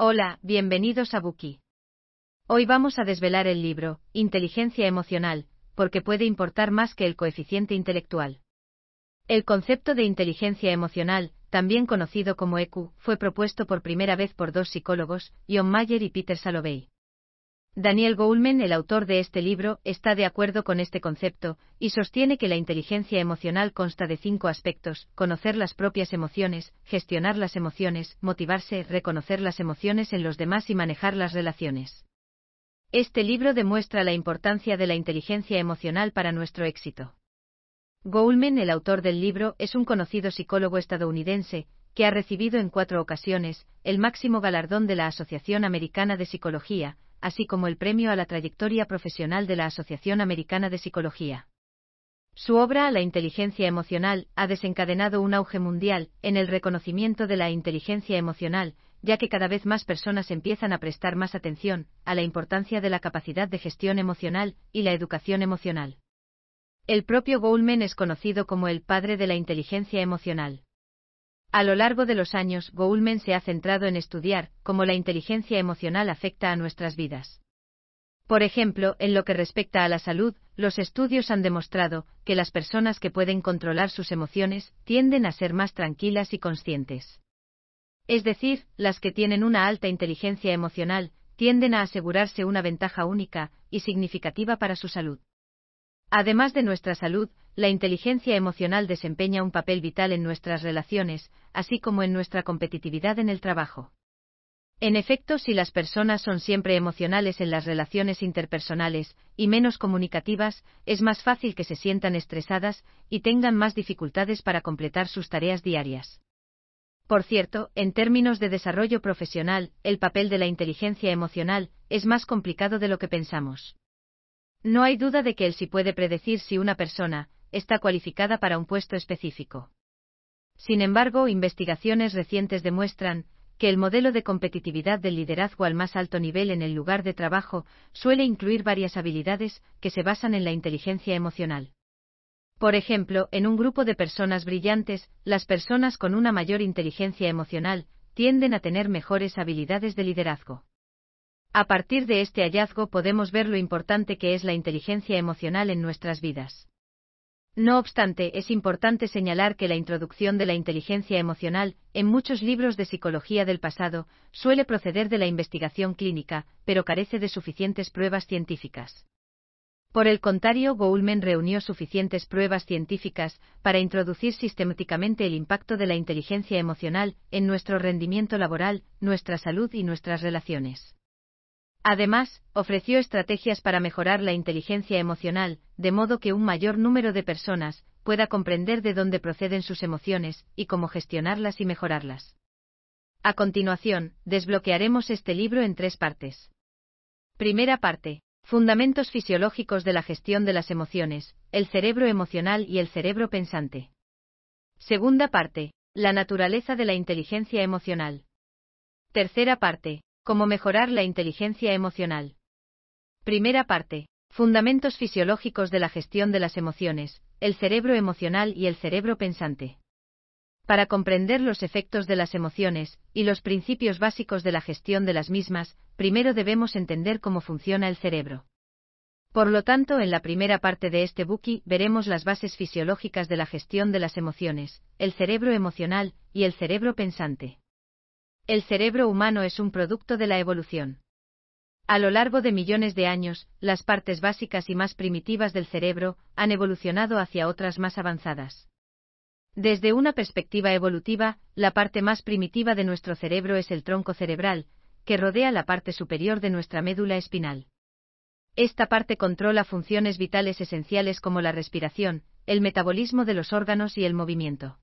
Hola, bienvenidos a Buki. Hoy vamos a desvelar el libro, Inteligencia Emocional, porque puede importar más que el coeficiente intelectual. El concepto de inteligencia emocional, también conocido como EQ, fue propuesto por primera vez por dos psicólogos, John Mayer y Peter Salovey. Daniel Goleman, el autor de este libro, está de acuerdo con este concepto y sostiene que la inteligencia emocional consta de cinco aspectos: conocer las propias emociones, gestionar las emociones, motivarse, reconocer las emociones en los demás y manejar las relaciones. Este libro demuestra la importancia de la inteligencia emocional para nuestro éxito. Goleman, el autor del libro, es un conocido psicólogo estadounidense que ha recibido en cuatro ocasiones el máximo galardón de la Asociación Americana de Psicología, así como el premio a la trayectoria profesional de la Asociación Americana de Psicología. Su obra La inteligencia emocional ha desencadenado un auge mundial en el reconocimiento de la inteligencia emocional, ya que cada vez más personas empiezan a prestar más atención a la importancia de la capacidad de gestión emocional y la educación emocional. El propio Goldman es conocido como el padre de la inteligencia emocional. A lo largo de los años, Goulman se ha centrado en estudiar cómo la inteligencia emocional afecta a nuestras vidas. Por ejemplo, en lo que respecta a la salud, los estudios han demostrado que las personas que pueden controlar sus emociones tienden a ser más tranquilas y conscientes. Es decir, las que tienen una alta inteligencia emocional tienden a asegurarse una ventaja única y significativa para su salud. Además de nuestra salud, la inteligencia emocional desempeña un papel vital en nuestras relaciones, así como en nuestra competitividad en el trabajo. En efecto, si las personas son siempre emocionales en las relaciones interpersonales y menos comunicativas, es más fácil que se sientan estresadas y tengan más dificultades para completar sus tareas diarias. Por cierto, en términos de desarrollo profesional, el papel de la inteligencia emocional es más complicado de lo que pensamos. No hay duda de que él sí puede predecir si una persona está cualificada para un puesto específico. Sin embargo, investigaciones recientes demuestran que el modelo de competitividad del liderazgo al más alto nivel en el lugar de trabajo suele incluir varias habilidades que se basan en la inteligencia emocional. Por ejemplo, en un grupo de personas brillantes, las personas con una mayor inteligencia emocional tienden a tener mejores habilidades de liderazgo. A partir de este hallazgo podemos ver lo importante que es la inteligencia emocional en nuestras vidas. No obstante, es importante señalar que la introducción de la inteligencia emocional, en muchos libros de psicología del pasado, suele proceder de la investigación clínica, pero carece de suficientes pruebas científicas. Por el contrario, Goulman reunió suficientes pruebas científicas para introducir sistemáticamente el impacto de la inteligencia emocional en nuestro rendimiento laboral, nuestra salud y nuestras relaciones. Además, ofreció estrategias para mejorar la inteligencia emocional, de modo que un mayor número de personas pueda comprender de dónde proceden sus emociones y cómo gestionarlas y mejorarlas. A continuación, desbloquearemos este libro en tres partes. Primera parte. Fundamentos fisiológicos de la gestión de las emociones, el cerebro emocional y el cerebro pensante. Segunda parte. La naturaleza de la inteligencia emocional. Tercera parte. Cómo mejorar la inteligencia emocional. Primera parte. Fundamentos fisiológicos de la gestión de las emociones, el cerebro emocional y el cerebro pensante. Para comprender los efectos de las emociones y los principios básicos de la gestión de las mismas, primero debemos entender cómo funciona el cerebro. Por lo tanto, en la primera parte de este buki veremos las bases fisiológicas de la gestión de las emociones, el cerebro emocional y el cerebro pensante. El cerebro humano es un producto de la evolución. A lo largo de millones de años, las partes básicas y más primitivas del cerebro han evolucionado hacia otras más avanzadas. Desde una perspectiva evolutiva, la parte más primitiva de nuestro cerebro es el tronco cerebral, que rodea la parte superior de nuestra médula espinal. Esta parte controla funciones vitales esenciales como la respiración, el metabolismo de los órganos y el movimiento.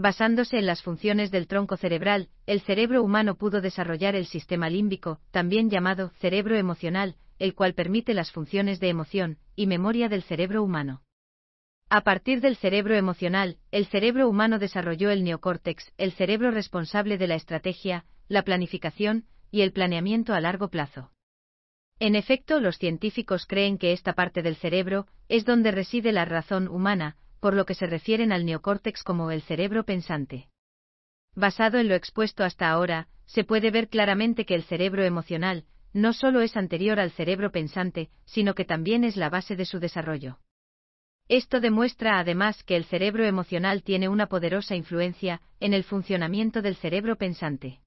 Basándose en las funciones del tronco cerebral, el cerebro humano pudo desarrollar el sistema límbico, también llamado cerebro emocional, el cual permite las funciones de emoción y memoria del cerebro humano. A partir del cerebro emocional, el cerebro humano desarrolló el neocórtex, el cerebro responsable de la estrategia, la planificación y el planeamiento a largo plazo. En efecto, los científicos creen que esta parte del cerebro es donde reside la razón humana, por lo que se refieren al neocórtex como el cerebro pensante. Basado en lo expuesto hasta ahora, se puede ver claramente que el cerebro emocional no solo es anterior al cerebro pensante, sino que también es la base de su desarrollo. Esto demuestra además que el cerebro emocional tiene una poderosa influencia en el funcionamiento del cerebro pensante.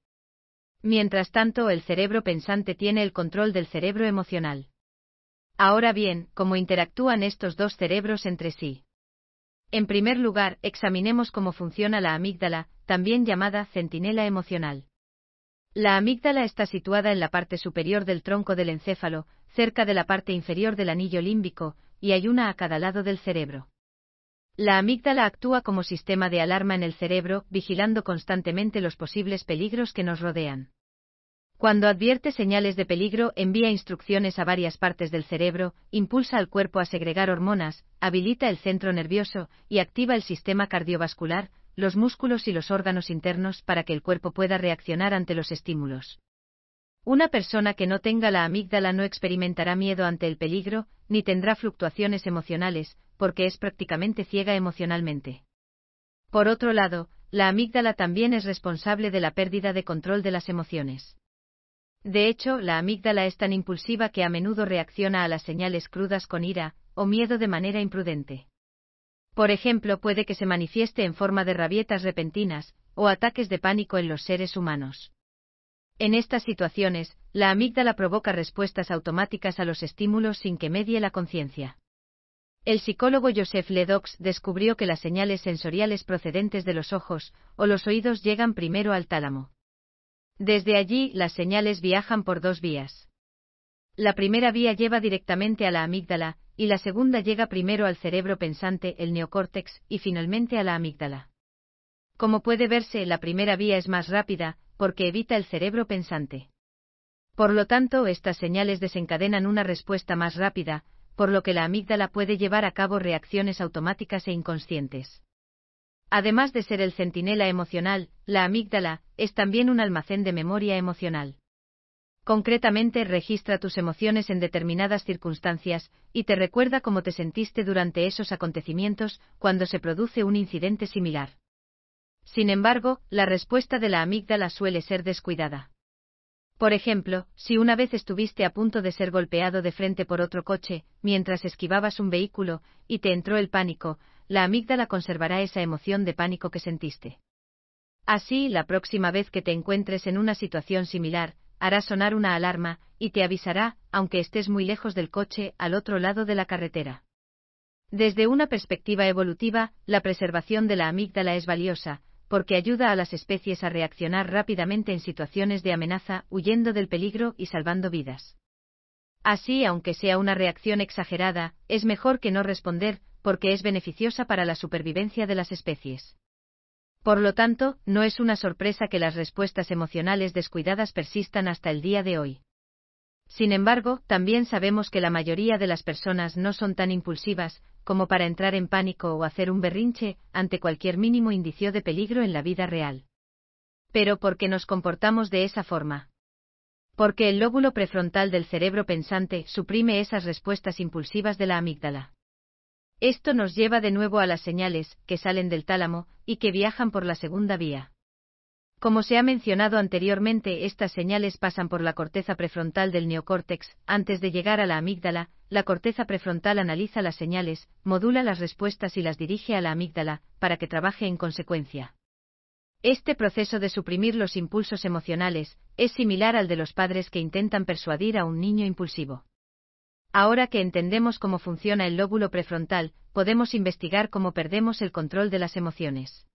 Mientras tanto, el cerebro pensante tiene el control del cerebro emocional. Ahora bien, ¿cómo interactúan estos dos cerebros entre sí? En primer lugar, examinemos cómo funciona la amígdala, también llamada centinela emocional. La amígdala está situada en la parte superior del tronco del encéfalo, cerca de la parte inferior del anillo límbico, y hay una a cada lado del cerebro. La amígdala actúa como sistema de alarma en el cerebro, vigilando constantemente los posibles peligros que nos rodean. Cuando advierte señales de peligro, envía instrucciones a varias partes del cerebro, impulsa al cuerpo a segregar hormonas, habilita el centro nervioso y activa el sistema cardiovascular, los músculos y los órganos internos para que el cuerpo pueda reaccionar ante los estímulos. Una persona que no tenga la amígdala no experimentará miedo ante el peligro, ni tendrá fluctuaciones emocionales, porque es prácticamente ciega emocionalmente. Por otro lado, la amígdala también es responsable de la pérdida de control de las emociones. De hecho, la amígdala es tan impulsiva que a menudo reacciona a las señales crudas con ira o miedo de manera imprudente. Por ejemplo, puede que se manifieste en forma de rabietas repentinas o ataques de pánico en los seres humanos. En estas situaciones, la amígdala provoca respuestas automáticas a los estímulos sin que medie la conciencia. El psicólogo Joseph Ledox descubrió que las señales sensoriales procedentes de los ojos o los oídos llegan primero al tálamo. Desde allí, las señales viajan por dos vías. La primera vía lleva directamente a la amígdala, y la segunda llega primero al cerebro pensante, el neocórtex, y finalmente a la amígdala. Como puede verse, la primera vía es más rápida, porque evita el cerebro pensante. Por lo tanto, estas señales desencadenan una respuesta más rápida, por lo que la amígdala puede llevar a cabo reacciones automáticas e inconscientes. Además de ser el centinela emocional, la amígdala es también un almacén de memoria emocional. Concretamente, registra tus emociones en determinadas circunstancias y te recuerda cómo te sentiste durante esos acontecimientos cuando se produce un incidente similar. Sin embargo, la respuesta de la amígdala suele ser descuidada. Por ejemplo, si una vez estuviste a punto de ser golpeado de frente por otro coche, mientras esquivabas un vehículo, y te entró el pánico, la amígdala conservará esa emoción de pánico que sentiste. Así, la próxima vez que te encuentres en una situación similar, hará sonar una alarma, y te avisará, aunque estés muy lejos del coche, al otro lado de la carretera. Desde una perspectiva evolutiva, la preservación de la amígdala es valiosa, porque ayuda a las especies a reaccionar rápidamente en situaciones de amenaza, huyendo del peligro y salvando vidas. Así, aunque sea una reacción exagerada, es mejor que no responder, porque es beneficiosa para la supervivencia de las especies. Por lo tanto, no es una sorpresa que las respuestas emocionales descuidadas persistan hasta el día de hoy. Sin embargo, también sabemos que la mayoría de las personas no son tan impulsivas como para entrar en pánico o hacer un berrinche ante cualquier mínimo indicio de peligro en la vida real. Pero ¿por qué nos comportamos de esa forma? Porque el lóbulo prefrontal del cerebro pensante suprime esas respuestas impulsivas de la amígdala. Esto nos lleva de nuevo a las señales, que salen del tálamo, y que viajan por la segunda vía. Como se ha mencionado anteriormente, estas señales pasan por la corteza prefrontal del neocórtex, antes de llegar a la amígdala, la corteza prefrontal analiza las señales, modula las respuestas y las dirige a la amígdala, para que trabaje en consecuencia. Este proceso de suprimir los impulsos emocionales es similar al de los padres que intentan persuadir a un niño impulsivo. Ahora que entendemos cómo funciona el lóbulo prefrontal, podemos investigar cómo perdemos el control de las emociones.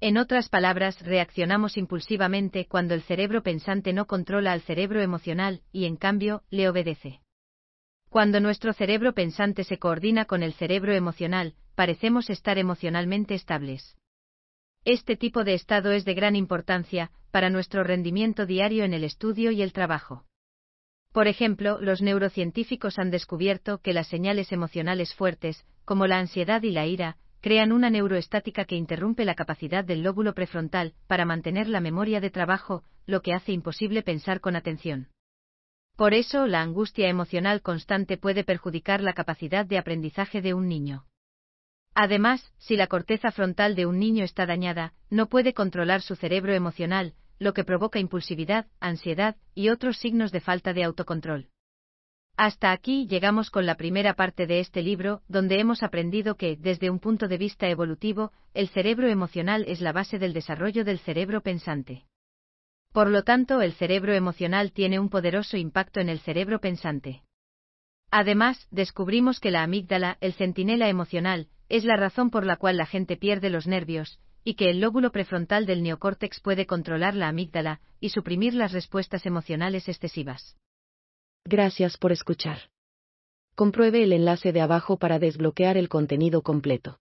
En otras palabras, reaccionamos impulsivamente cuando el cerebro pensante no controla al cerebro emocional y en cambio le obedece. Cuando nuestro cerebro pensante se coordina con el cerebro emocional, parecemos estar emocionalmente estables. Este tipo de estado es de gran importancia para nuestro rendimiento diario en el estudio y el trabajo. Por ejemplo, los neurocientíficos han descubierto que las señales emocionales fuertes, como la ansiedad y la ira, crean una neuroestática que interrumpe la capacidad del lóbulo prefrontal para mantener la memoria de trabajo, lo que hace imposible pensar con atención. Por eso, la angustia emocional constante puede perjudicar la capacidad de aprendizaje de un niño. Además, si la corteza frontal de un niño está dañada, no puede controlar su cerebro emocional, lo que provoca impulsividad, ansiedad y otros signos de falta de autocontrol. Hasta aquí llegamos con la primera parte de este libro, donde hemos aprendido que, desde un punto de vista evolutivo, el cerebro emocional es la base del desarrollo del cerebro pensante. Por lo tanto, el cerebro emocional tiene un poderoso impacto en el cerebro pensante. Además, descubrimos que la amígdala, el centinela emocional, es la razón por la cual la gente pierde los nervios, y que el lóbulo prefrontal del neocórtex puede controlar la amígdala y suprimir las respuestas emocionales excesivas. Gracias por escuchar. Compruebe el enlace de abajo para desbloquear el contenido completo.